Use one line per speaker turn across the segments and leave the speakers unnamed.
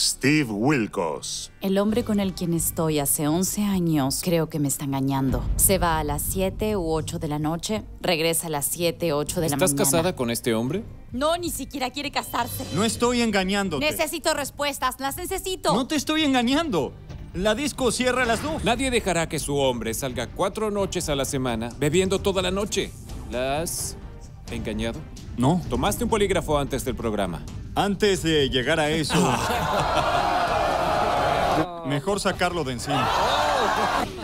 Steve Wilkos.
El hombre con el quien estoy hace 11 años creo que me está engañando. Se va a las 7 u 8 de la noche, regresa a las 7, 8 de la mañana. ¿Estás casada
con este hombre?
No, ni siquiera quiere casarse.
No estoy engañando.
Necesito respuestas, las necesito. No
te estoy engañando. La disco cierra a las 2. Nadie dejará que su hombre salga cuatro noches a la semana bebiendo toda la noche. Las ¿Engañado? No. Tomaste un polígrafo antes del programa. Antes de llegar a eso, mejor sacarlo
de encima.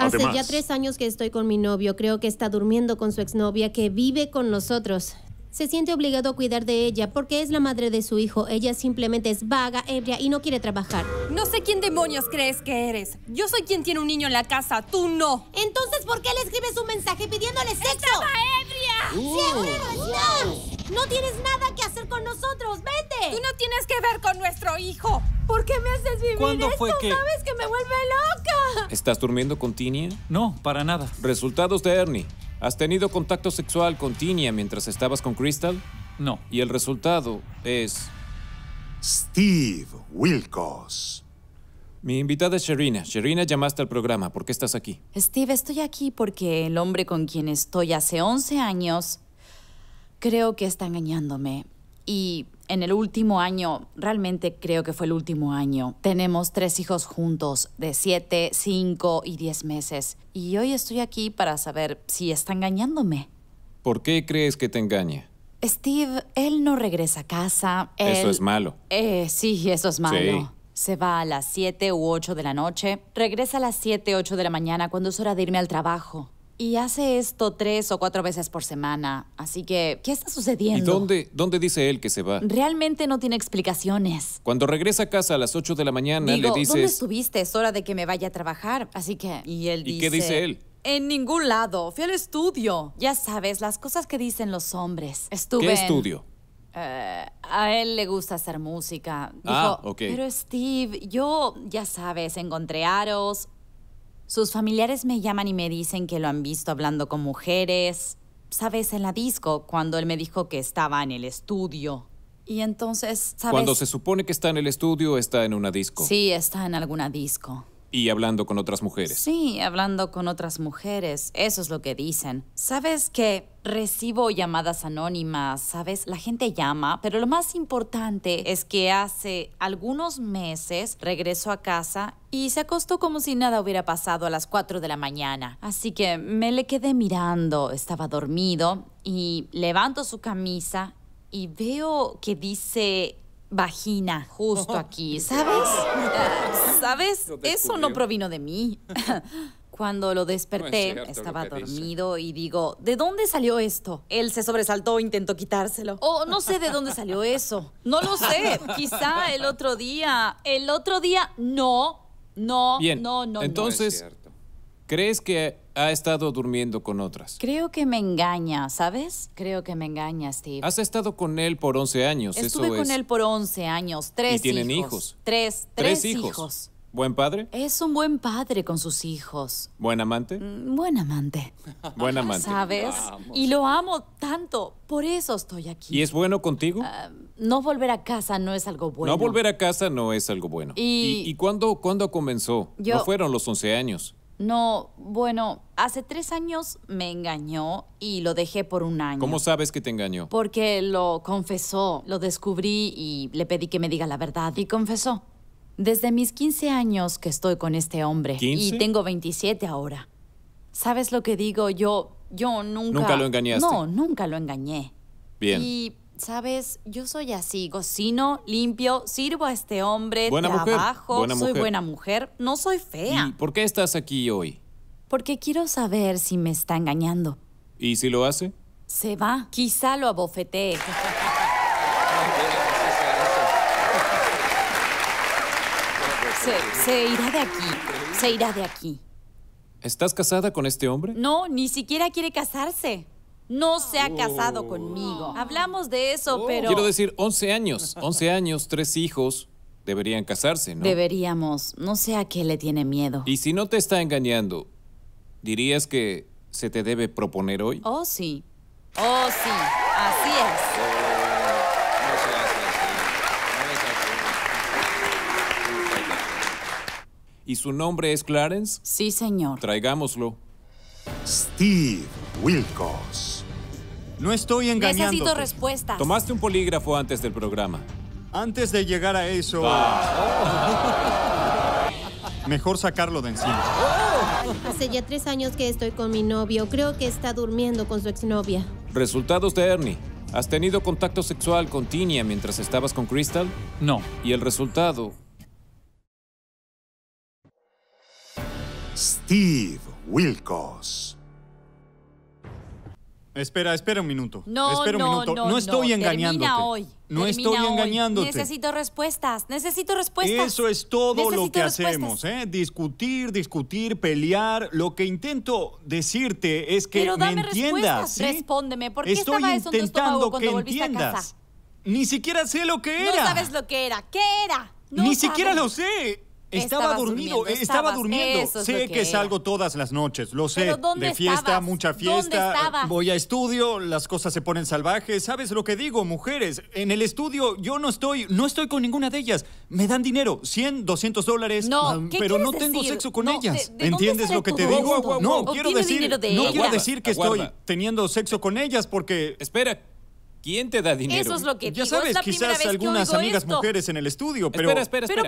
Hace ya tres
años que estoy con mi novio. Creo que está durmiendo con su exnovia que vive con nosotros se siente obligado a cuidar de ella porque es la madre de su hijo. Ella simplemente es vaga, ebria y no quiere trabajar. No sé quién demonios crees que eres. Yo soy quien tiene un niño en la casa, tú no. Entonces, ¿por qué le escribes un mensaje pidiéndole sexo? ¡Estaba ebria! ¡Sí, no uh. ¡No tienes nada que hacer con nosotros! ¡Vete! ¡Tú no tienes que ver con nuestro hijo! ¿Por qué me haces vivir esto? ¡Sabes que me vuelve
loca! ¿Estás durmiendo con Tinia? No, para nada. Resultados de Ernie. ¿Has tenido contacto sexual con Tinia mientras estabas con Crystal? No. Y el resultado es... Steve Wilkos. Mi invitada es Sherina. Sherina, llamaste al programa. ¿Por qué estás aquí?
Steve, estoy aquí porque el hombre con quien estoy hace 11 años creo que está engañándome. Y en el último año, realmente creo que fue el último año, tenemos tres hijos juntos de 7, 5 y 10 meses. Y hoy estoy aquí para saber si está engañándome.
¿Por qué crees que te engaña?
Steve, él no regresa a casa. eso es malo. Eh, sí, eso es malo. Se va a las 7 u ocho de la noche, regresa a las 7, ocho de la mañana cuando es hora de irme al trabajo. Y hace esto tres o cuatro veces por semana. Así que, ¿qué está sucediendo?
¿Y dónde, dice él que se va?
Realmente no tiene explicaciones.
Cuando regresa a casa a las 8 de la mañana, le dice. ¿Dónde
estuviste? Es hora de que me vaya a trabajar. Así que. Y él dice. ¿Y qué dice él? En ningún lado. Fui al estudio. Ya sabes, las cosas que dicen los hombres. Estuve. ¿Qué estudio? Eh, a él le gusta hacer música. ah, ok. Pero Steve, yo, ya sabes, encontré aros, sus familiares me llaman y me dicen que lo han visto hablando con mujeres, sabes, en la disco, cuando él me dijo que estaba en el estudio. Y entonces, ¿sabes? Cuando se
supone que está en el estudio, está en una disco.
Sí, está en alguna disco.
Y hablando con otras mujeres.
Sí, hablando con otras mujeres. Eso es lo que dicen. ¿Sabes que Recibo llamadas anónimas, ¿sabes? La gente llama, pero lo más importante es que hace algunos meses regresó a casa y se acostó como si nada hubiera pasado a las 4 de la mañana. Así que me le quedé mirando, estaba dormido y levanto su camisa y veo que dice vagina, justo oh, aquí, ¿sabes? ¿Sabes? Eso no provino de mí. Cuando lo desperté, estaba dormido y digo, ¿de dónde salió esto? Él se sobresaltó, intentó quitárselo. Oh, no sé de dónde salió eso. No lo sé. Quizá el otro día. El otro día, no. No, no, no. Entonces,
¿crees que ha estado durmiendo con otras.
Creo que me engaña, ¿sabes? Creo que me engaña, Steve. Has
estado con él por 11 años, Estuve eso es. con él
por 11 años, tres hijos. ¿Y tienen hijos? Tres, tres, hijos. ¿Buen padre? Es un buen padre con sus hijos.
¿Buen amante? Mm,
buen amante. buen amante. ¿Sabes? Y lo amo tanto. Por eso estoy aquí.
¿Y es bueno contigo?
Ah, no volver a casa no es algo bueno. No volver a
casa no es algo bueno. ¿Y, cuándo, comenzó? No fueron los 11 años.
No, bueno, hace tres años me engañó y lo dejé por un año. ¿Cómo
sabes que te engañó?
Porque lo confesó, lo descubrí y le pedí que me diga la verdad y confesó. Desde mis 15 años que estoy con este hombre y tengo 27 ahora. ¿Sabes lo que digo? Yo, yo nunca... Nunca lo engañaste. No, nunca lo engañé. Bien. Y sabes, yo soy así, cocino, limpio, sirvo a este hombre, trabajo, soy buena mujer, no soy fea. ¿Y
por qué estás aquí hoy?
Porque quiero saber si me está engañando. ¿Y si lo hace? Se va, quizá lo abofetee. se irá de aquí, se
irá de aquí. ¿Estás casada con este hombre?
No, ni siquiera quiere casarse no se ha casado oh. conmigo. Hablamos de eso, oh. pero... Quiero
decir, 11 años, 11 años, tres hijos, deberían casarse, ¿no?
Deberíamos, no sé a qué le tiene miedo.
Y si no te está engañando, ¿dirías que se te debe proponer hoy? Oh, sí. Oh, sí,
así es. No oh,
¿Y su nombre es Clarence? Sí, señor. Traigámoslo. Steve Wilcox. No estoy engañando. Necesito respuestas. Tomaste un polígrafo antes del programa.
Antes de llegar a eso.
Mejor sacarlo de
encima.
Hace ya tres años que estoy con mi novio. Creo que está durmiendo con su exnovia.
Resultados de Ernie. ¿Has tenido contacto sexual con Tinia mientras estabas con Crystal? No. ¿Y el resultado? Steve Wilkos.
Espera, espera un minuto. No, espera un no, No, no estoy engañando. hoy. No estoy engañando. Necesito
respuestas. Necesito respuestas. Eso
es todo lo que hacemos, ¿eh? Discutir, discutir, pelear. Lo que intento decirte es que me entiendas.
Respóndeme, ¿por qué estoy intentando que entiendas. A casa?
Ni siquiera sé lo que era. No sabes
lo que era. ¿Qué era?
Ni siquiera lo sé. Estaba durmiendo, estaba durmiendo. sé que, salgo todas las noches, lo sé. de fiesta, mucha fiesta. Voy a estudio, las cosas se ponen salvajes. ¿Sabes lo que digo, mujeres? En el estudio yo no estoy, no estoy con ninguna de ellas. Me dan dinero, 100, 200 dólares. Ah, pero no tengo sexo con ellas. ¿Entiendes lo que te digo? No, quiero decir, no quiero decir que estoy teniendo sexo
con ellas porque Espera, ¿Quién te da dinero? Eso es lo que digo. Ya sabes, quizás algunas amigas mujeres en el estudio, pero...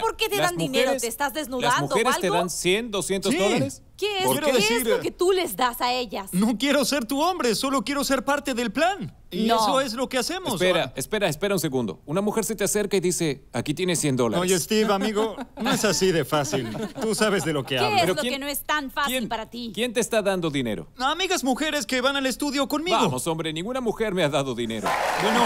por qué te dan dinero? ¿Te estás desnudando ¿Las mujeres te dan 100, 200 Sí. dólares? ¿Qué, es, ¿Por qué, es lo eh, que
tú les das a ellas?
No quiero ser tu hombre, solo quiero ser parte del plan. Y eso es
lo que hacemos. Espera, espera, espera un segundo. Una mujer se te acerca y dice, aquí tienes 100 dólares. Oye, Steve, amigo, no es así de fácil. Tú sabes de lo que hablo. ¿Qué es lo que
no es tan fácil para ti?
¿Quién te está dando dinero? Amigas mujeres que van al estudio conmigo. Vamos, hombre, ninguna mujer me ha dado dinero. Bueno...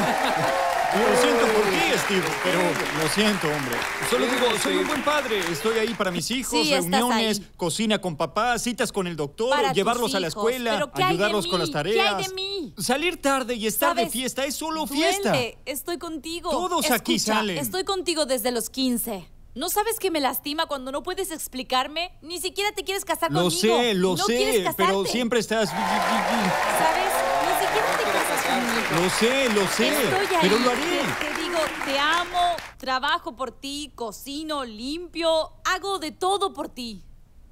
Lo siento por ti, Steve, pero
lo siento, hombre. Solo digo, soy un buen padre. Estoy ahí para mis hijos, reuniones, cocina con papá, citas con el doctor, llevarlos a la escuela, ayudarlos con las las ¿Qué hay de tareas. mí? Salir tarde y estar de fiesta es solo fiesta.
estoy contigo. Todos aquí salen. Estoy contigo desde los 15. ¿No sabes que me lastima cuando no puedes explicarme? Ni siquiera te quieres casar Lo sé, lo no sé, pero
siempre estás... ¿Sabes? ¿Qué no te casas Lo sé, lo sé, pero lo haré.
Te, digo, te amo,
trabajo por ti, cocino, limpio, hago de todo por ti.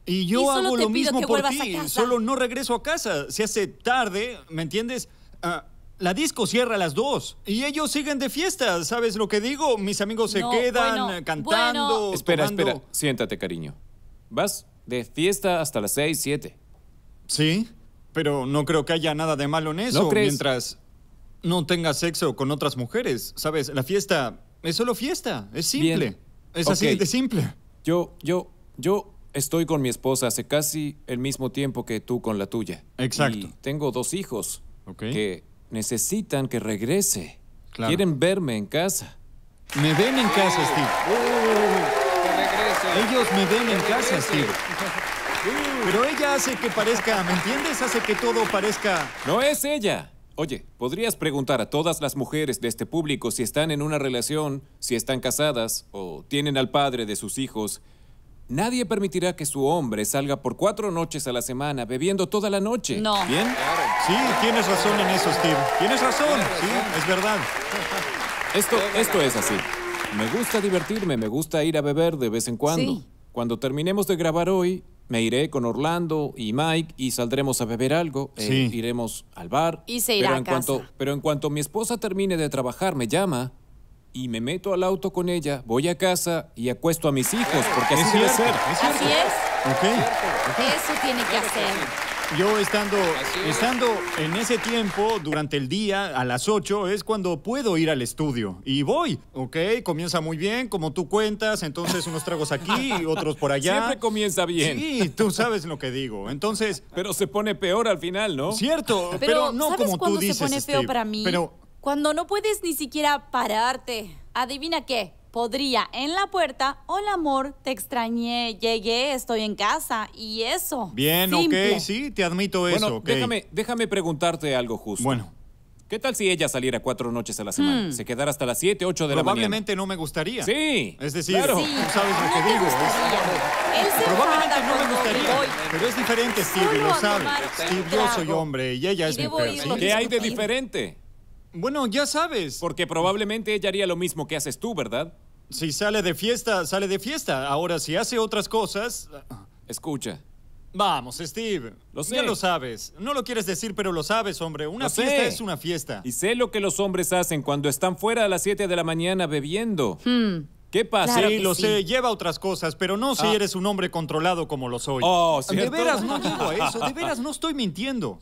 Y yo hago lo mismo por ti, solo no regreso a casa. Se hace tarde, ¿me entiendes? Ah, la disco cierra a las dos y ellos siguen de fiesta, ¿sabes lo que digo? Mis amigos se quedan eh, cantando. Espera,
espera, siéntate, cariño. Vas de fiesta hasta las seis, siete.
¿Sí? pero no creo que haya nada de malo en eso mientras no tengas sexo con otras mujeres. Sabes, la fiesta es solo fiesta, es simple. Es así de simple.
Yo, yo, yo estoy con mi esposa hace casi el mismo tiempo que tú con la tuya. Exacto. Y tengo dos hijos que necesitan que regrese. Quieren verme en casa. Me ven en casa, Steve. Ellos me ven en casa, Steve.
Pero ella hace que parezca, ¿me entiendes? Hace que todo parezca...
No es ella. Oye, ¿podrías preguntar a todas las mujeres de este público si están en una relación, si están casadas o tienen al padre de sus hijos? Nadie permitirá que su hombre salga por cuatro noches a la semana bebiendo toda la noche. No. ¿Bien? Sí, tienes razón en eso, Steve. Tienes razón. Sí, es verdad. Esto, esto es así. Me gusta divertirme, me gusta ir a beber de vez en cuando. Sí. Cuando terminemos de grabar hoy, me iré con Orlando y Mike y saldremos a beber algo, eh, iremos al bar. Y se irá pero en Cuanto, pero en cuanto mi esposa termine de trabajar, me llama y me meto al auto con ella, voy a casa y acuesto a mis hijos, porque así ser. así es. Eso tiene que hacer. Yo estando, estando en ese tiempo,
durante el día, a las 8, es cuando puedo ir al estudio. Y voy, ¿ok? Comienza muy bien, como tú cuentas, entonces unos tragos aquí, otros por allá. Siempre
comienza bien. Sí,
tú sabes lo que digo. Entonces... Pero se pone
peor al final, ¿no?
Cierto, pero, no como tú dices, se pone feo para mí? Pero...
Cuando no puedes ni siquiera pararte. ¿Adivina qué? podría en la puerta, hola amor, te extrañé, llegué, estoy en casa y eso. Bien, ok,
sí, te admito eso. Déjame, déjame preguntarte algo justo. Bueno. ¿Qué tal si ella saliera cuatro noches a la semana? Hmm. Se quedara hasta las siete, ocho de la mañana. Probablemente
no me gustaría. Sí. Es decir, tú sabes lo que digo.
Probablemente no me gustaría. Pero es diferente, Steve, lo sabes. Steve, yo soy hombre y ella es mujer. ¿Qué hay de diferente? Bueno, ya sabes. Porque probablemente ella haría lo mismo que haces tú, ¿verdad?
Si sale de fiesta, sale de fiesta. Ahora, si hace otras cosas... Escucha. Vamos, Steve. Lo Ya lo sabes. No lo quieres decir, pero lo sabes, hombre. Una fiesta es una fiesta.
Y sé lo que los hombres hacen cuando están fuera a las 7 de la mañana bebiendo. Hmm. ¿Qué pasa? sí, lo sé, lleva otras cosas, pero
no si ah. eres un hombre controlado como lo soy. Oh, de veras no llego eso, de veras
no estoy mintiendo.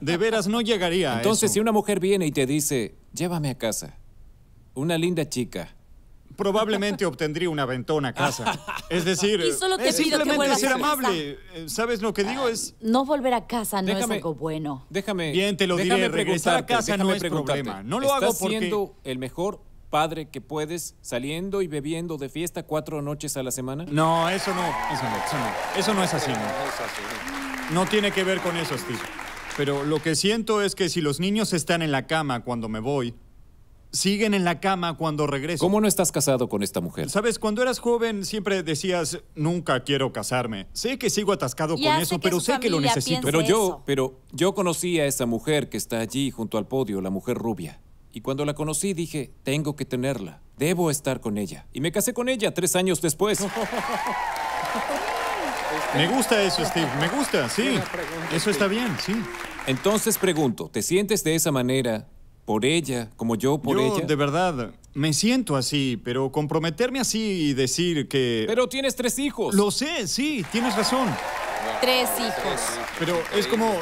De veras no llegaría Entonces, si una mujer viene y te dice, llévame a casa, una linda chica. Probablemente obtendría una ventona a casa. Es decir, es simplemente ser amable. Eh,
¿Sabes lo que digo? Ah, es.
No volver a casa no es algo
bueno.
Déjame. Bien, te lo diré. Regresar a casa no es problema. No lo hago porque. siendo el mejor padre que puedes saliendo y bebiendo de fiesta cuatro noches a la semana?
No, eso no, eso no, eso no, no es así. No, tiene que ver con eso, Steve. Pero lo que siento es que si los niños están en la cama cuando me voy, siguen en la cama cuando regreso. ¿Cómo no estás casado con esta mujer? Sabes, cuando eras joven siempre decías, nunca quiero casarme. Sé que sigo atascado con eso, pero sé que lo necesito. Pero yo,
pero yo conocí a esa mujer que está allí junto al podio, la mujer rubia. Y cuando la conocí dije, tengo que tenerla, debo estar con ella. Y me casé con ella tres años después. Me gusta eso, Steve, me gusta, sí. Eso está bien, sí. Entonces pregunto, ¿te sientes de esa manera por ella, como yo por ella? De
verdad, me siento así, pero comprometerme así y decir que...
Pero tienes tres hijos. Lo
sé, sí, tienes razón. Tres hijos. Pero es como,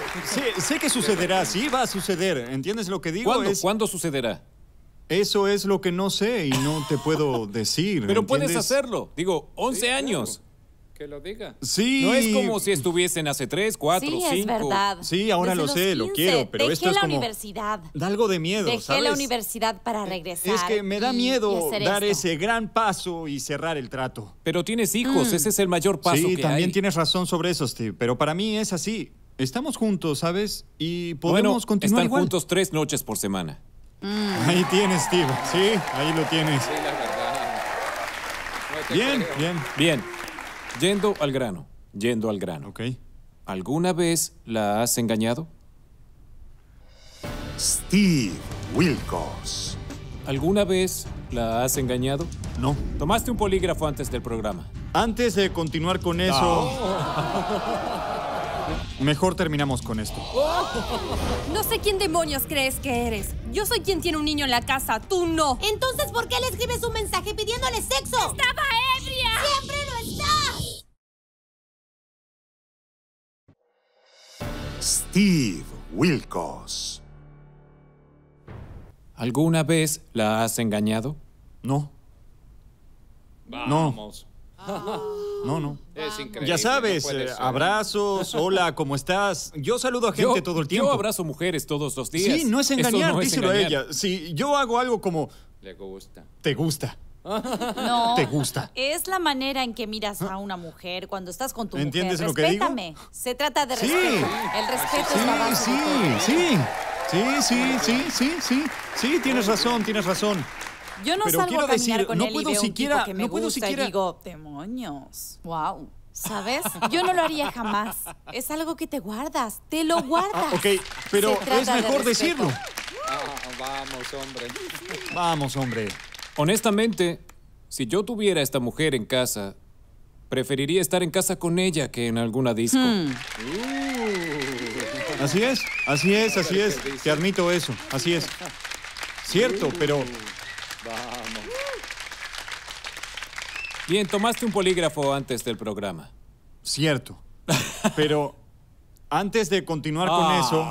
sé, que sucederá, sí va a suceder.
¿Entiendes lo que digo? ¿Cuándo, sucederá?
Eso es lo que no sé y no te puedo
decir. Pero puedes hacerlo. Digo, 11 años. Que lo diga. Sí. No es como si estuviesen hace tres, cuatro, cinco. Sí, es verdad. Sí, ahora lo sé, lo quiero, pero esto es la como... la
universidad.
Da algo de miedo, Dejé la
universidad para regresar. Es que me da miedo dar ese
gran paso y cerrar el trato. Pero tienes hijos, mm. ese es el mayor paso Sí, también tienes razón sobre eso, Steve, pero para mí es así. Estamos juntos, ¿sabes? Y podemos bueno, continuar están juntos
tres noches por semana.
Mm. Ahí tienes, Steve. Sí,
ahí lo tienes. Sí, la verdad. bien, bien, bien. Yendo al grano, yendo al grano. Ok. ¿Alguna vez la has engañado? Steve Wilcox. ¿Alguna vez la has engañado? No. Tomaste un polígrafo antes del programa. Antes de continuar con eso,
mejor terminamos con esto.
No sé quién demonios crees que eres. Yo soy quien tiene un niño en la casa, tú no. Entonces, ¿por qué le escribes un mensaje pidiéndole sexo? ¡Estaba ebria! ¡Siempre
Steve Wilkos. ¿Alguna vez la has engañado? No. Vamos. No. No, Es increíble. Ya sabes, eh, abrazos, hola,
¿cómo estás? Yo saludo a gente todo el tiempo. Yo abrazo mujeres todos los días. Sí, no es engañar, díselo a ella. Si yo hago algo como... Le gusta. Te gusta.
No. ¿Te gusta? Es la manera en que miras a una mujer cuando estás con tu mujer. ¿Entiendes lo que digo? Se trata de respeto sí. El respeto sí, es la base.
Sí, sí, sí, sí, sí, sí, sí. Sí, tienes razón, tienes razón. Yo no salgo a caminar decir, con no él puedo y veo siquiera, que me no puedo gusta siquiera... digo,
demonios, wow. ¿Sabes? Yo no lo haría jamás. Es algo que te guardas, te lo guardas. Ok, pero es mejor decirlo.
Ah, vamos, hombre. Vamos, hombre. Honestamente, si yo tuviera a esta mujer en casa, preferiría estar en casa con ella que en alguna disco. Hmm. Uh. Así es, así es, así es. Te admito
eso, así es. Cierto, pero... Uh,
vamos. Bien, tomaste un polígrafo antes del programa.
Cierto. Pero antes de continuar con ah. eso...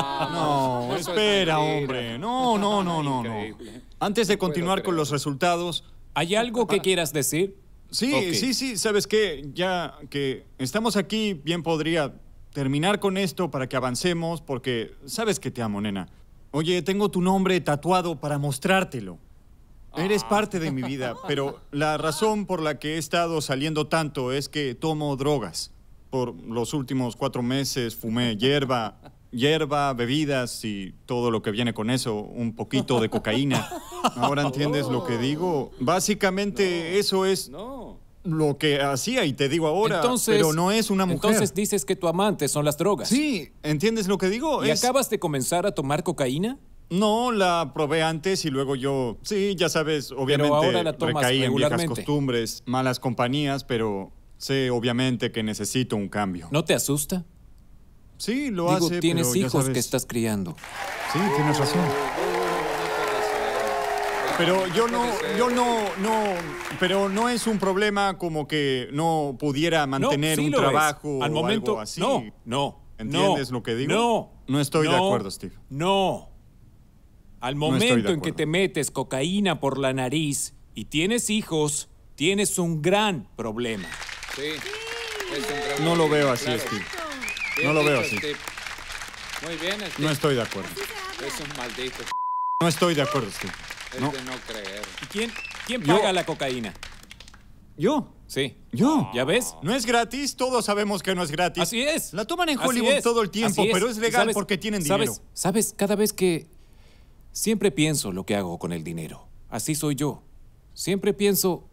Ah, no, espera, hombre. No, no, no, no, no. Antes de continuar con los resultados...
¿Hay algo que quieras decir?
Sí, sí, sí, sabes qué, ya que estamos aquí, bien podría terminar con esto para que avancemos, porque sabes que te amo, nena. Oye, tengo tu nombre tatuado para mostrártelo. Eres ah. parte de mi vida, pero la razón por la que he estado saliendo tanto es que tomo drogas. Por los últimos cuatro meses fumé hierba, hierba, bebidas y todo lo que viene con eso, un poquito de cocaína. Ahora entiendes lo que digo. Básicamente eso es lo que hacía y te digo ahora, pero no es una mujer. Entonces
dices que tu amante son las drogas. Sí, ¿entiendes lo que digo? ¿Y acabas de comenzar a tomar cocaína? No, la probé antes y luego yo, sí, ya sabes, obviamente la recaí en viejas
costumbres, malas compañías, pero sé obviamente que necesito un cambio.
¿No te asusta? Sí, lo Digo, hace. Tienes hijos que estás
criando. Sí, tienes razón. Pero yo no, yo no, no, pero no es un problema como que no pudiera mantener un trabajo Al o momento, algo así. No, no. ¿Entiendes lo que digo? No. No estoy de acuerdo,
Steve. No. Al momento en que te metes cocaína por la nariz y tienes hijos, tienes un gran problema. Sí. Es un gran no lo veo así, Steve no lo veo así. Este, muy bien, este, No estoy de acuerdo. Es un maldito.
No estoy de acuerdo, Steve.
Es de no creer. ¿Y quién, paga la cocaína?
¿Yo? Sí. ¿Yo? ¿Ya ves? No es gratis, todos sabemos que no es gratis. Así es. La toman en Hollywood todo el tiempo, pero es legal porque tienen dinero. ¿sabes?
¿Sabes? Cada vez que... Siempre pienso lo que hago con el dinero. Así soy yo. Siempre pienso,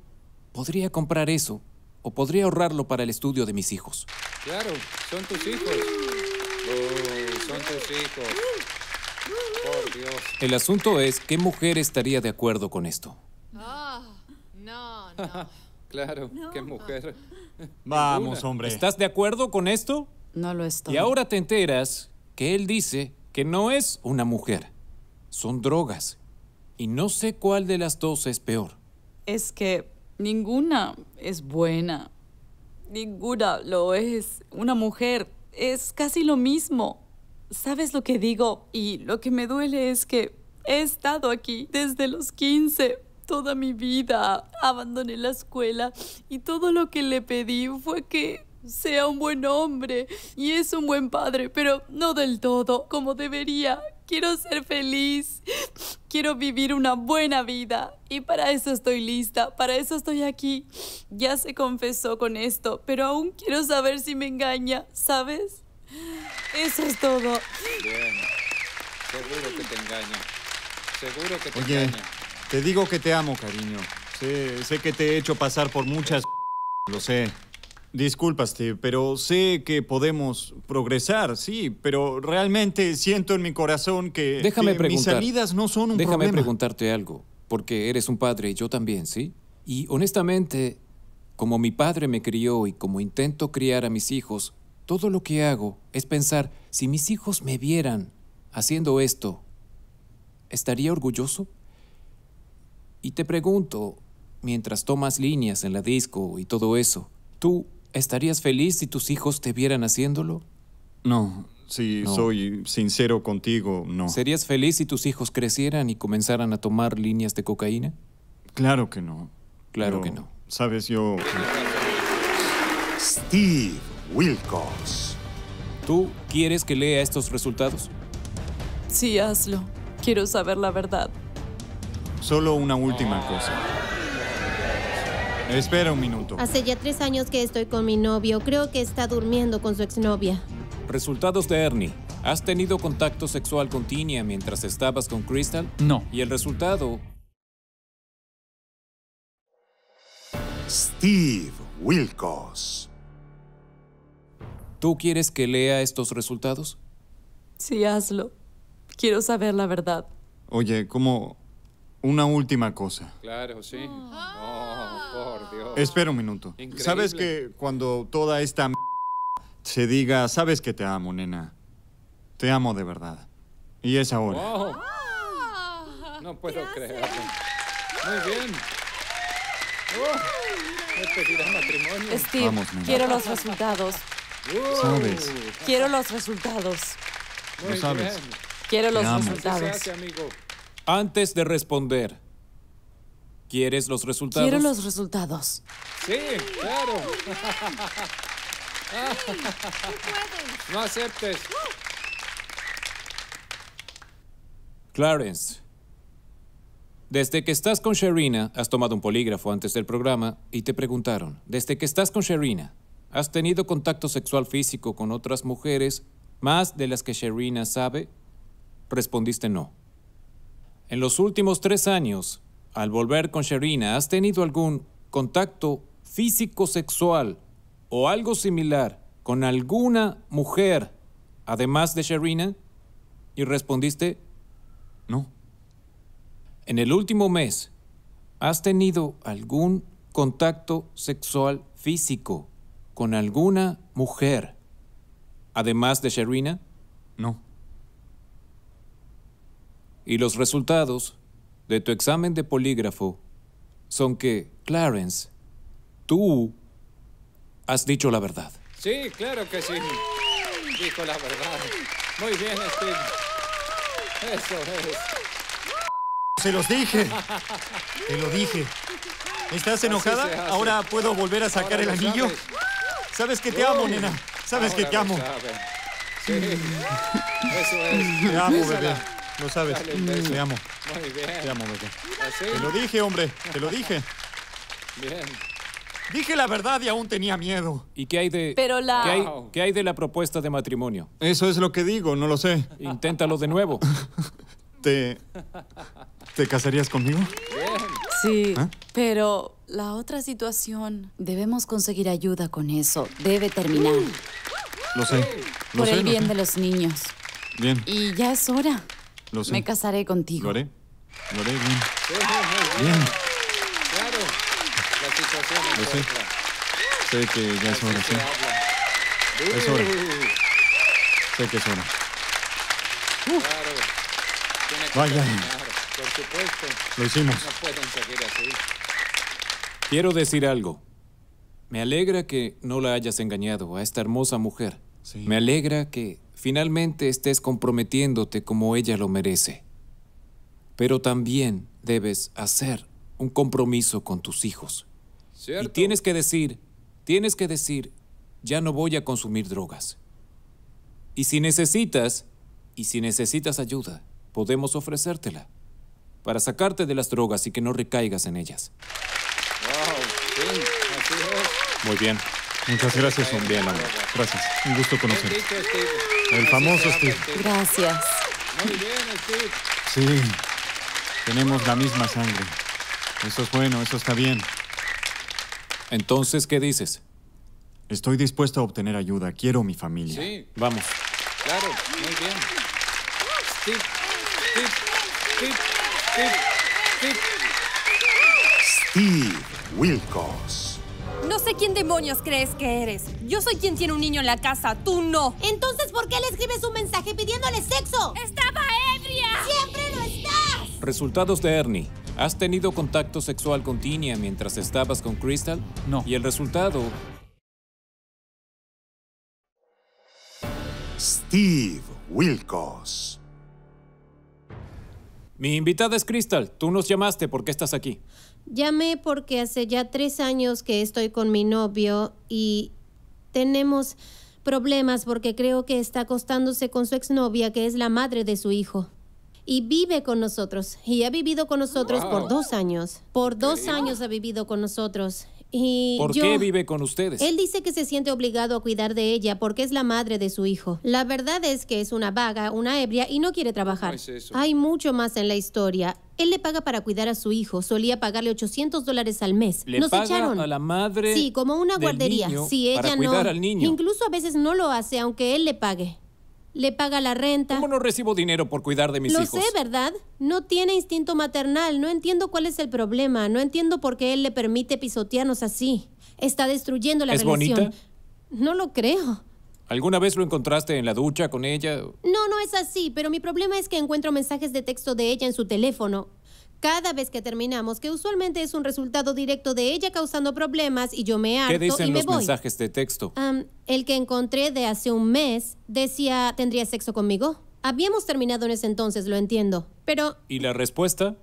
podría comprar eso, o podría ahorrarlo para el estudio de mis hijos. Claro, son tus hijos. son tus hijos. Por Dios. El asunto es qué mujer estaría de acuerdo con esto. Ah, no, no. claro, qué mujer. Vamos, hombre. ¿Estás de acuerdo con esto? No lo estoy. Y ahora te enteras que él dice que no es una mujer. Son drogas. Y no sé cuál de las dos es peor.
Es que ninguna es buena. Ninguna lo es. Una mujer es casi lo mismo. ¿Sabes lo que digo? Y lo que me duele es que he estado aquí desde los 15 toda mi vida. Abandoné la escuela y todo lo que le pedí fue que sea un buen hombre y es un buen padre, pero no del todo como debería, Quiero ser feliz. Quiero vivir una buena vida. Y para eso estoy lista. Para eso estoy aquí. Ya se confesó con esto, pero aún quiero saber si me engaña, ¿sabes? Eso es todo.
Seguro que te engaña. Seguro que te Oye, engaña.
Te digo que te amo, cariño. Sé, sé que te he hecho pasar por muchas... Lo sé. Disculpaste, pero sé que podemos progresar, sí, pero realmente siento en mi corazón que, mis salidas
no son un problema. Déjame preguntarte algo, porque eres un padre y yo también, ¿sí? Y honestamente, como mi padre me crió y como intento criar a mis hijos, todo lo que hago es pensar, si mis hijos me vieran haciendo esto, ¿estaría orgulloso? Y te pregunto, mientras tomas líneas en la disco y todo eso, tú ¿Estarías feliz si tus hijos te vieran haciéndolo? No, si soy
sincero contigo, no.
¿Serías feliz si tus hijos crecieran y comenzaran a tomar líneas de cocaína? Claro que no. Claro que no. Sabes, yo... Steve Wilcox. ¿Tú quieres que lea estos resultados?
Sí,
hazlo. Quiero saber la verdad.
Solo una última cosa. Espera un minuto.
Hace ya tres años que estoy con mi novio. Creo que está durmiendo con su exnovia.
Resultados de Ernie. ¿Has tenido contacto sexual con Tinia mientras estabas con Crystal? No. Y el resultado... Steve Wilkos. ¿Tú quieres que lea estos resultados?
Sí, hazlo. Quiero saber
la verdad. Oye, ¿cómo una última cosa.
Claro, sí.
Ah. Oh, por Dios. Espera un minuto. Sabes que cuando toda esta m se diga, sabes que te amo, nena. Te amo de verdad. Y es ahora.
Ah. no puedo creerlo. Muy bien. Oh, el este matrimonio. Steve, quiero los
resultados. Uh. Sabes. Quiero los resultados. Lo sabes. Quiero los resultados.
amigo. Antes de responder, ¿quieres los resultados? Quiero los resultados. Sí, claro. no aceptes. Clarence, desde que estás con Sherina, has tomado un polígrafo antes del programa y te preguntaron, desde que estás con Sherina, ¿has tenido contacto sexual físico con otras mujeres más de las que Sherina sabe? Respondiste no. En los últimos tres años, al volver con Sherina, ¿has tenido algún contacto físico-sexual o algo similar con alguna mujer además de Sherina? Y respondiste, no. En el último mes, ¿has tenido algún contacto sexual físico con alguna mujer además de Sherina? Y los resultados de tu examen de polígrafo son que, Clarence, tú has dicho la verdad. Sí, claro que sí. Dijo la verdad. Muy bien, Steve. Eso es.
Se los dije. Te lo dije. ¿Estás enojada? Ahora puedo volver a sacar el anillo. Sabes. que te amo, nena. Sabes que te amo.
Sí. Eso es. Te amo, bebé.
Lo sabes. Te amo. Muy bien. Te amo,
Te lo dije, hombre. Te lo dije. bien. Dije la verdad y aún tenía miedo. ¿Y qué hay de. Pero la. ¿qué hay, de la propuesta de matrimonio? Eso es lo que digo, no lo sé. Inténtalo de nuevo. ¿Te. ¿Te casarías conmigo?
Sí, ¿Eh?
pero la otra situación. Debemos conseguir ayuda con eso. Debe terminar.
Lo sé. Por el bien de
los niños. Bien. Y ya es hora. Lo sé. Me casaré contigo. Lo
haré. Lo bien. Bien.
Claro. La situación Lo sé.
Sé que ya es hora, sí. Es hora. Sé que es hora.
Claro. Vaya. Por supuesto. Lo hicimos. No pueden seguir así. Quiero decir algo. Me alegra que no la hayas engañado a esta hermosa mujer. Sí. Me alegra que finalmente estés comprometiéndote como ella lo merece. Pero también debes hacer un compromiso con tus hijos. Y tienes que decir, tienes que decir, ya no voy a consumir drogas. Y si necesitas, y si necesitas ayuda, podemos ofrecértela para sacarte de las drogas y que no recaigas en ellas. Muy bien. Muchas gracias, hombre. Gracias.
Un gusto conocerte. El famoso Steve.
Gracias. Muy bien,
Steve. Sí, tenemos la misma sangre. Eso es bueno, eso está bien. Entonces, ¿qué dices? Estoy dispuesto a obtener ayuda. Quiero mi familia. Sí. Vamos.
Claro, muy bien. Steve, Steve, Steve, Steve, Steve.
Steve Wilcox.
No sé quién demonios crees que eres. Yo soy quien tiene un niño en la casa, tú no. Entonces, ¿por qué le escribes un mensaje pidiéndole sexo? ¡Estaba ebria! ¡Siempre lo
estás! Resultados de Ernie. ¿Has tenido contacto sexual con Tinia mientras estabas con Crystal? No. Y el resultado... Steve Wilkos. Mi invitada es Crystal. Tú nos llamaste. ¿Por qué estás aquí?
Llamé porque hace ya tres años que estoy con mi novio y tenemos problemas porque creo que está acostándose con su exnovia, que es la madre de su hijo. Y vive con nosotros. Y ha vivido con nosotros por dos años. Por dos años ha vivido con nosotros. ¿Por qué vive con ustedes? Él dice que se siente obligado a cuidar de ella porque es la madre de su hijo. La verdad es que es una vaga, una ebria y no quiere trabajar. Hay mucho más en la historia. Él le paga para cuidar a su hijo. Solía pagarle 800 dólares al
mes. Le echaron. a la madre. Sí, como una guardería. si ella no. Incluso
a veces no lo hace, aunque él le pague le paga la renta. ¿Cómo no
recibo dinero por cuidar de mis hijos? Lo sé,
¿verdad? No tiene instinto maternal. No entiendo cuál es el problema. No entiendo por qué él le permite pisotearnos así. Está destruyendo la relación. ¿Es bonita? No lo creo.
¿Alguna vez lo encontraste en la ducha con ella?
No, no es así, pero mi problema es que encuentro mensajes de texto de ella en su teléfono cada vez que terminamos, que usualmente es un resultado directo de ella causando problemas y yo me harto ¿Qué dicen los mensajes de texto? el que encontré de hace un mes decía, ¿tendría sexo conmigo? Habíamos terminado en ese entonces, lo entiendo, pero...
¿Y la respuesta?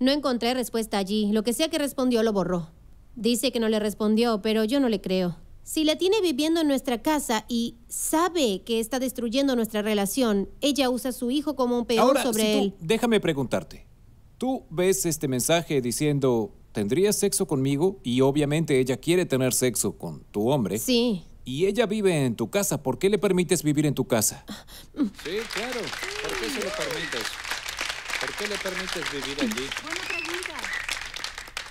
No encontré respuesta allí. Lo que sea que respondió lo borró. Dice que no le respondió, pero yo no le creo. Si la tiene viviendo en nuestra casa y sabe que está destruyendo nuestra relación, ella usa a su hijo como un peón sobre él.
Déjame preguntarte. Tú ves este mensaje diciendo, ¿tendrías sexo conmigo? Y obviamente ella quiere tener sexo con tu hombre. Sí. Y ella vive en tu casa. ¿Por qué le permites vivir en tu casa? Ah, mm. Sí, claro. ¿Por qué se lo permites? ¿Por qué le permites vivir allí?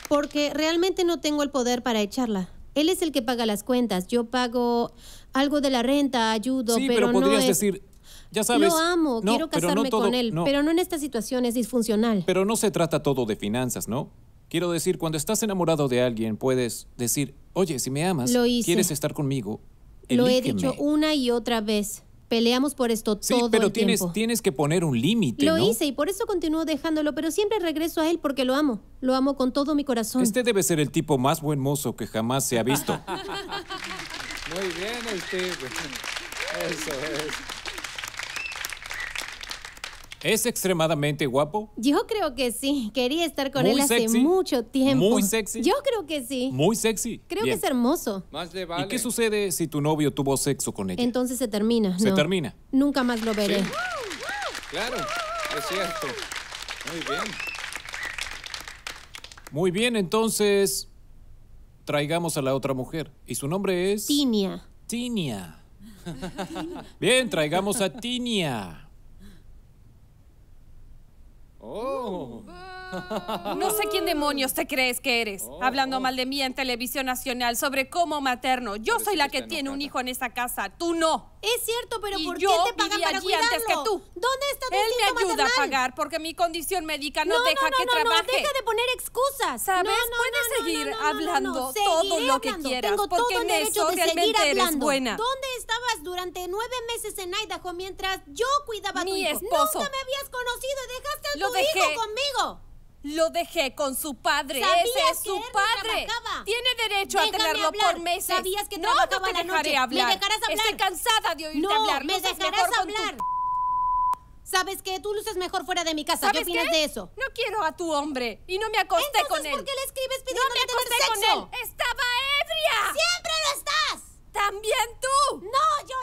Porque realmente no tengo el poder para echarla. Él es el que paga las cuentas. Yo pago algo de la renta, ayudo, sí, pero, podrías no es... decir,
ya Lo amo, quiero casarme con él, pero
no en esta situación, es disfuncional.
Pero no se trata todo de finanzas, ¿no? Quiero decir, cuando estás enamorado de alguien, puedes decir, oye, si me amas, quieres estar conmigo. Lo he dicho
una y otra vez. Peleamos por esto todo pero el tienes, pero
tienes que poner un límite. Lo hice
y por eso continúo dejándolo, pero siempre regreso a él porque lo amo. Lo amo con todo mi corazón. Este
debe ser el tipo más buen mozo que jamás se ha visto. Muy bien, este. Eso es. ¿Es extremadamente guapo?
Yo creo que sí. Quería estar con él hace mucho tiempo. ¿Muy sexy? Yo creo que sí.
¿Muy sexy? Creo que es hermoso. Más le vale. ¿Y qué sucede si tu novio tuvo sexo con ella?
Entonces se termina. Se termina. Nunca más lo veré.
Claro, es cierto. Muy bien. Muy bien, entonces traigamos a la otra mujer. Y su nombre es... Tinia. Tinia. bien, traigamos a Tinia. Oh. Ooh.
No sé quién demonios te crees que eres, oh, hablando oh. mal de mí en Televisión Nacional sobre cómo materno. Yo soy la que tiene un hijo en esa casa, tú no. Es cierto, pero ¿por yo qué te pagan para allí antes que tú. ¿Dónde está tu Él me ayuda a pagar porque mi condición médica no, deja que trabaje. No, deja de poner excusas. ¿Sabes? Puedes seguir hablando todo lo que quieras porque en eso realmente eres buena. ¿Dónde estabas durante nueve meses en Idaho mientras yo cuidaba a tu mi esposo. Nunca me habías conocido y dejaste a tu hijo conmigo. Lo dejé con su padre. Ese es su padre. Tiene derecho a tenerlo por meses. Sabías que no, no te dejaré hablar. Me dejarás hablar. Estoy cansada de oírte no, hablar. me dejarás hablar. ¿Sabes qué? Tú luces mejor fuera de mi casa. ¿Qué opinas de eso? No quiero a tu hombre. Y no me acosté con él. ¿por qué le escribes pidiéndole no me acosté con él. ¡Estaba ebria! ¡Siempre lo estás! ¡También tú! ¡No, yo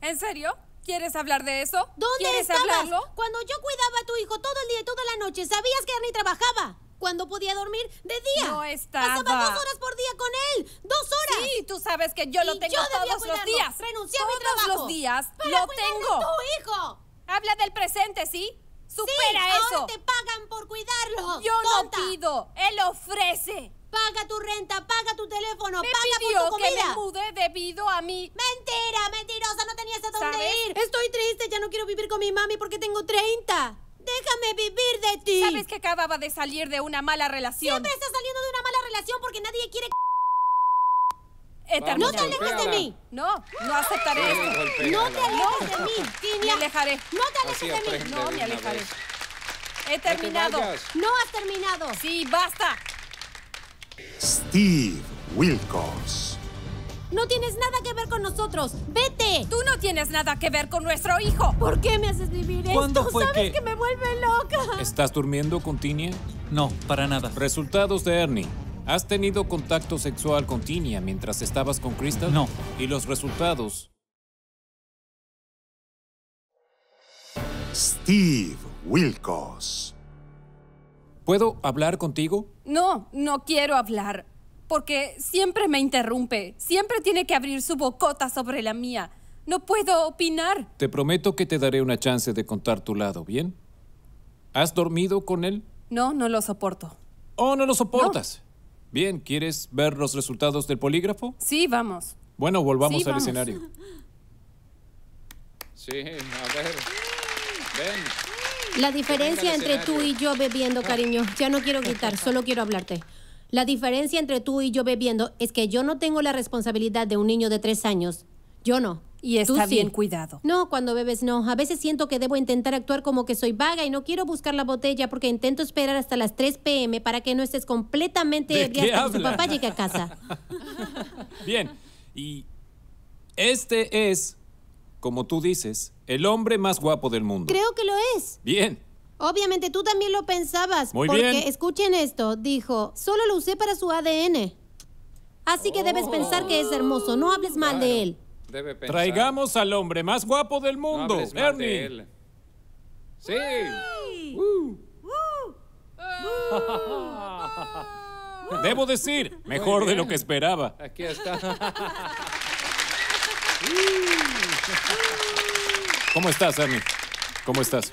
no! ¿En serio? ¿Quieres hablar de eso? ¿Dónde ¿Quieres Hablarlo? Cuando yo cuidaba a tu hijo todo el día y toda la noche, sabías que ni trabajaba. Cuando podía dormir de día. No estaba. Pasaba dos horas por día con él. Dos horas. Sí, tú sabes que yo lo tengo todos los días. Renuncié todos a mi trabajo. Todos los días lo tengo. tu hijo. Habla del presente, ¿sí? Supera sí, eso. Ahora te pagan por cuidarlo. Yo lo no pido. Él ofrece. Paga tu renta, paga tu teléfono, paga por tu comida. que me mudé debido a mí. Mentira, mentirosa, no tenías a dónde ir. Estoy triste, ya no quiero vivir con mi mami porque tengo 30. Déjame vivir de ti. ¿Sabes que acababa de salir de una mala relación? Siempre estás saliendo de una mala relación porque nadie quiere Vamos, no te alejes de mí. No, no aceptaré esto. No te alejes de mí, Me alejaré. No te alejes de mí. No, me alejaré. He terminado. No has terminado. Sí, basta.
Steve Wilcox.
No tienes nada que ver con nosotros. ¡Vete! Tú no tienes nada que ver con nuestro hijo. ¿Por qué me haces vivir esto? ¿Sabes que... me vuelve loca?
¿Estás durmiendo con Tinia? No, para nada. Resultados de Ernie. ¿Has tenido contacto sexual con Tinia mientras estabas con Crystal? No. ¿Y los resultados? Steve Wilcox. ¿Puedo hablar contigo?
No, no quiero hablar, porque siempre me interrumpe, siempre tiene que abrir su bocota sobre la mía. No puedo opinar.
Te prometo que te daré una chance de contar tu lado, ¿bien? ¿Has dormido con él?
No, no lo soporto.
Oh, no lo soportas. Bien, ¿quieres ver los resultados del polígrafo?
Sí, vamos.
Bueno, volvamos al escenario. Sí, a ver. Ven.
La diferencia entre tú y yo bebiendo, cariño, ya no quiero gritar, solo quiero hablarte. La diferencia entre tú y yo bebiendo es que yo no tengo la responsabilidad de un niño de tres años. Yo no. Y está bien cuidado. No, cuando bebes no. A veces siento que debo intentar actuar como que soy vaga y no quiero buscar la botella porque intento esperar hasta las 3 p.m. para que no estés completamente ebria hasta que tu papá llegue a casa.
Bien. Y este es, como tú dices, el hombre más guapo del mundo.
Creo que lo es. Bien. Obviamente tú también lo pensabas. Muy porque, escuchen esto, dijo, solo lo usé para su ADN. Así que debes oh. pensar que es hermoso, no hables mal de él.
Debe pensar. Traigamos al hombre más guapo del mundo, no Ernie. Sí. Debo decir, mejor de lo que esperaba. Aquí está. ¿Cómo estás, Ernie? ¿Cómo estás?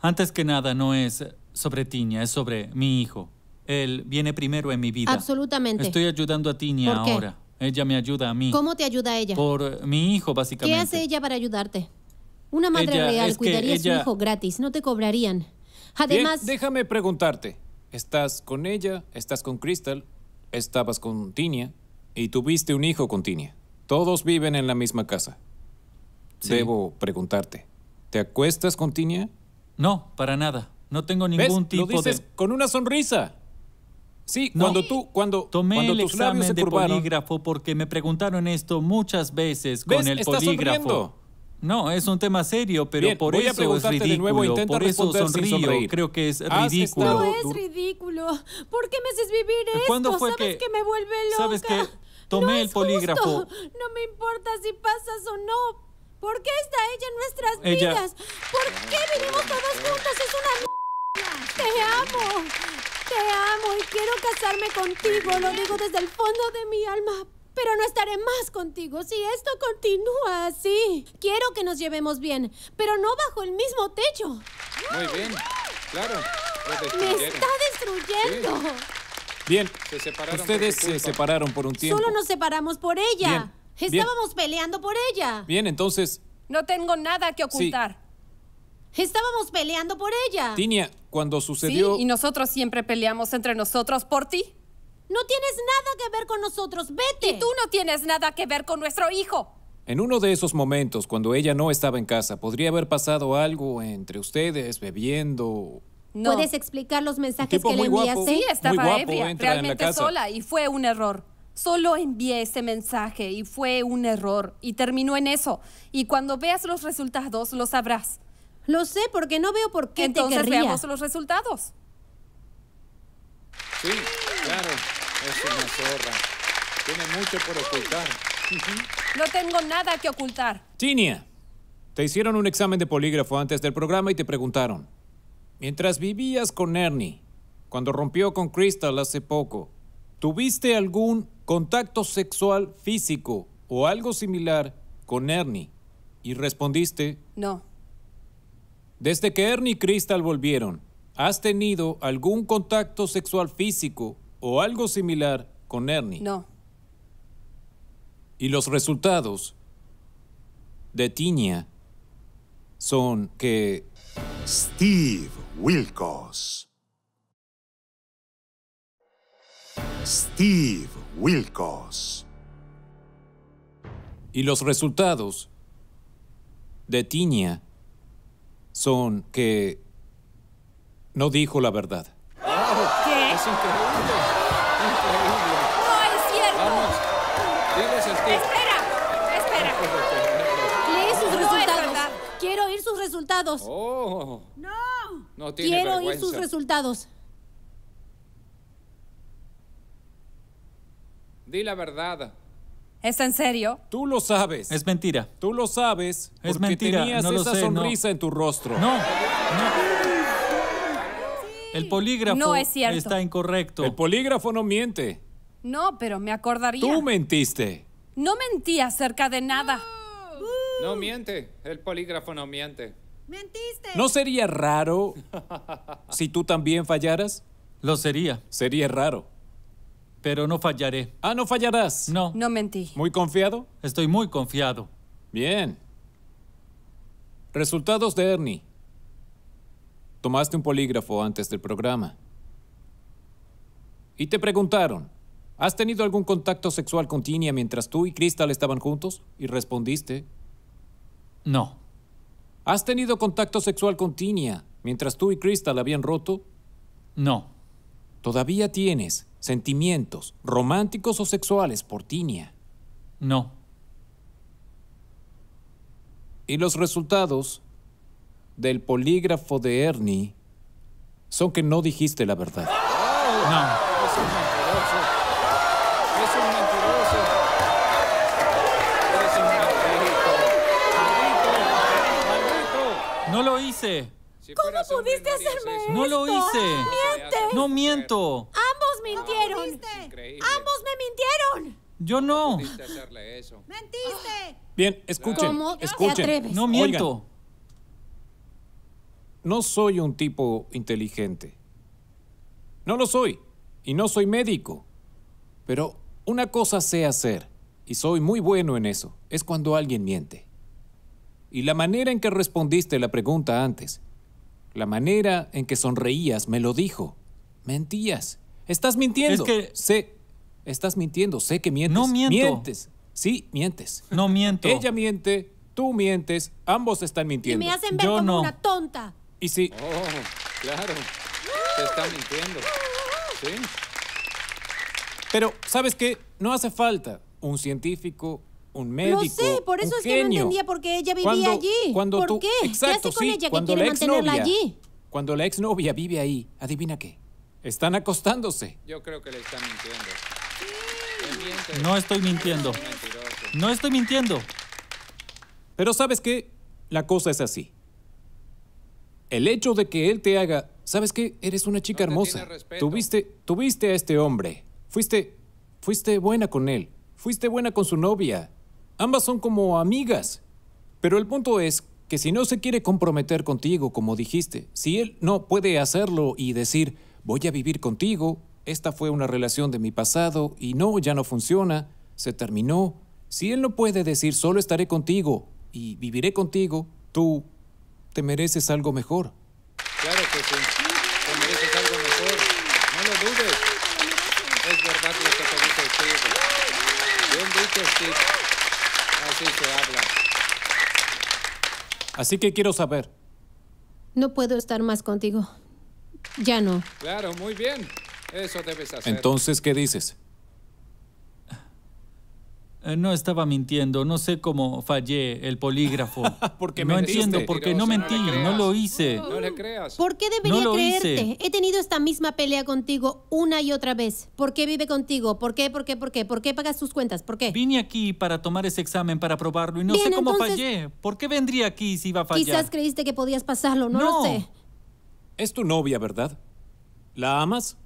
Antes que nada, no es sobre Tiña, es sobre mi hijo. Él viene primero en mi vida.
Absolutamente. Estoy
ayudando a Tiña ahora. Ella me ayuda a mí. ¿Cómo
te ayuda ella? Por
mi hijo, básicamente. ¿Qué hace
ella para ayudarte? Una madre real cuidaría a su hijo gratis, no te cobrarían.
Además. déjame preguntarte. Estás con ella, estás con Crystal, estabas con Tinia y tuviste un hijo con Tinia. Todos viven en la misma casa debo preguntarte. ¿Te acuestas con Tinia? No, para nada. No tengo ningún ¿Ves? tipo Lo dices con una sonrisa. Sí, cuando tú, cuando tomé cuando el examen de polígrafo porque me preguntaron esto muchas veces con ¿Ves? el Estás polígrafo. Sonriendo. No, es un tema serio, pero por eso es ridículo. De nuevo, intenta por eso sonrío. Creo que es ridículo. No es
ridículo. ¿Por qué me haces vivir esto? ¿Cuándo fue ¿Sabes que, me vuelve loca? ¿Sabes qué?
tomé el polígrafo? Justo.
No me importa si pasas o no, ¿Por qué está ella en nuestras vidas? ¿Por qué vinimos todos juntos? Es una m Te amo. Te amo y quiero casarme contigo. Lo digo desde el fondo de mi alma. Pero no estaré más contigo si esto continúa así. Quiero que nos llevemos bien, pero no bajo el mismo techo.
Muy bien. Claro. Me está
destruyendo.
Bien. Ustedes se separaron por un tiempo. Solo
nos separamos por ella. Estábamos peleando por ella.
Bien, entonces...
No tengo nada que ocultar. Estábamos peleando por ella. Tinia,
cuando sucedió...
Sí, y nosotros siempre peleamos entre nosotros por ti. No tienes nada que ver con nosotros, vete. Y tú no tienes nada que ver con nuestro hijo.
En uno de esos momentos, cuando ella no estaba en casa, podría haber pasado algo entre ustedes, bebiendo.
No. ¿Puedes explicar los mensajes que le enviaste? Sí, estaba ebria, realmente sola, y fue un error solo envié ese mensaje y fue un error y terminó en eso. Y cuando veas los resultados, lo sabrás. Lo sé porque no veo por qué te querría. veamos los resultados.
Sí, claro, es una zorra. Tiene mucho por ocultar.
No tengo nada que ocultar.
Tinia, te hicieron un examen de polígrafo antes del programa y te preguntaron. Mientras vivías con Ernie, cuando rompió con Crystal hace poco, ¿Tuviste algún contacto sexual físico o algo similar con Ernie? Y respondiste, no. Desde que Ernie y Crystal volvieron, ¿has tenido algún contacto sexual físico o algo similar con Ernie? No. Y los resultados de Tiña son que... Steve Wilkos. Steve Wilkos. Y los resultados de Tiña son que no dijo la verdad. ¿Qué? Es increíble. Increíble. No es cierto. Vamos.
Espera, espera. Lee sus resultados. Quiero oír sus resultados.
Oh. No. No tiene Quiero oír sus
resultados.
Di la verdad. ¿Es en serio? Tú lo sabes. Es mentira. Tú lo sabes. Es mentira. Tenías esa sonrisa en tu rostro. No. no. El polígrafo no está incorrecto. El polígrafo no miente.
No, pero me acordaría. Tú
mentiste.
No mentí acerca de nada.
No miente. El polígrafo no miente. Mentiste. ¿No sería raro si tú también fallaras? Lo sería. Sería raro pero no fallaré. Ah, no fallarás. No. No mentí. ¿Muy confiado? Estoy muy confiado. Bien. Resultados de Ernie. Tomaste un polígrafo antes del programa. Y te preguntaron, ¿has tenido algún contacto sexual con Tinia mientras tú y Crystal estaban juntos? Y respondiste, no. ¿Has tenido contacto sexual con Tinia mientras tú y Crystal habían roto? No. ¿Todavía tienes sentimientos románticos o sexuales por Tinia? No. Y los resultados del polígrafo de Ernie son que no dijiste la verdad. No. No lo
hice.
¿Cómo pudiste hacerme eso? No lo hice.
No miento. Ambos
ah, mintieron. Ambos me mintieron.
Yo no. hacerle
eso. Mentiste.
Bien, escuchen. ¿Cómo No miento. no soy un tipo inteligente. No lo soy. Y no soy médico. Pero una cosa sé hacer. Y soy muy bueno en eso. Es cuando alguien miente. Y la manera en que respondiste la pregunta antes la manera en que sonreías me lo dijo. Mentías. Estás mintiendo. Es que... Sé. Estás mintiendo. Sé que mientes. No miento. Mientes. Sí, mientes. No miento. Ella miente, tú mientes, ambos están mintiendo. Y me hacen ver como una tonta. Y sí. Oh, claro. Te está mintiendo. Sí. Pero, ¿sabes qué? No hace falta un científico, un médico. sé, por eso es que no entendía por qué ella vivía allí. Cuando ¿Por qué? Exacto, ¿Qué sí, ella quiere mantenerla allí? Cuando la exnovia vive ahí, adivina qué. Están acostándose. Yo creo que le están mintiendo. No estoy mintiendo. No estoy mintiendo. Pero sabes qué, la cosa es así. El hecho de que él te haga, sabes qué, eres una chica hermosa. Tuviste, tuviste a este hombre. Fuiste, fuiste buena con él. Fuiste buena con su novia. Ambas son como amigas. Pero el punto es que si no se quiere comprometer contigo, como dijiste, si él no puede hacerlo y decir, voy a vivir contigo, esta fue una relación de mi pasado y no, ya no funciona, se terminó. Si él no puede decir, solo estaré contigo y viviré contigo, tú te mereces algo mejor. así que quiero saber.
No puedo estar más contigo. Ya no.
Claro, muy bien. Eso debes hacer. Entonces, ¿qué dices? Eh, no estaba
mintiendo, no sé cómo fallé el polígrafo. porque no entiendo, porque no mentí, no, lo hice. No le
creas. ¿Por qué debería creerte?
He tenido esta misma pelea contigo una y otra vez. ¿Por qué vive contigo? ¿Por qué? ¿Por qué? ¿Por qué? ¿Por qué pagas tus cuentas? ¿Por qué?
Vine aquí para tomar ese examen, para probarlo y no sé cómo fallé. ¿Por qué vendría aquí si iba a fallar? Quizás
creíste que podías pasarlo,
no, no. lo sé. Es tu novia, ¿verdad? ¿La amas?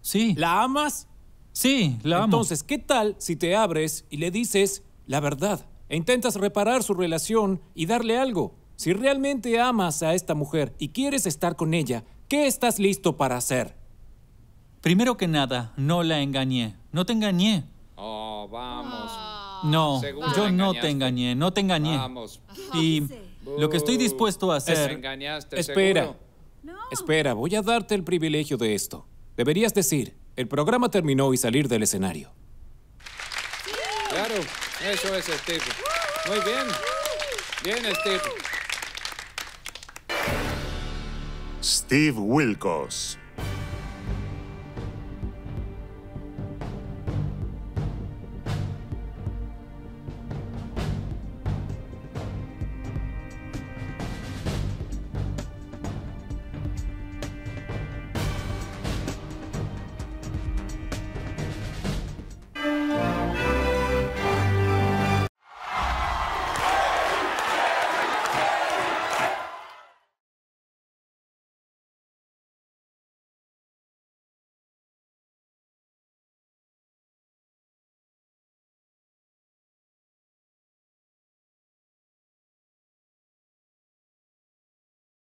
Sí. ¿La amas? Sí, la amo. Entonces, ¿qué tal si te abres y le dices la verdad? E intentas reparar su relación y darle algo. Si realmente amas a esta mujer y quieres estar con ella, ¿qué estás listo para hacer? Primero que nada, no la engañé. No te engañé.
Oh, vamos.
No, yo no te engañé, no te engañé. Vamos. Y lo que estoy dispuesto a hacer... Espera. Espera, voy a darte el privilegio de esto. Deberías decir, el programa terminó y salir del escenario. Claro, eso es Steve. Muy bien. Bien, Steve.
Steve Wilkos.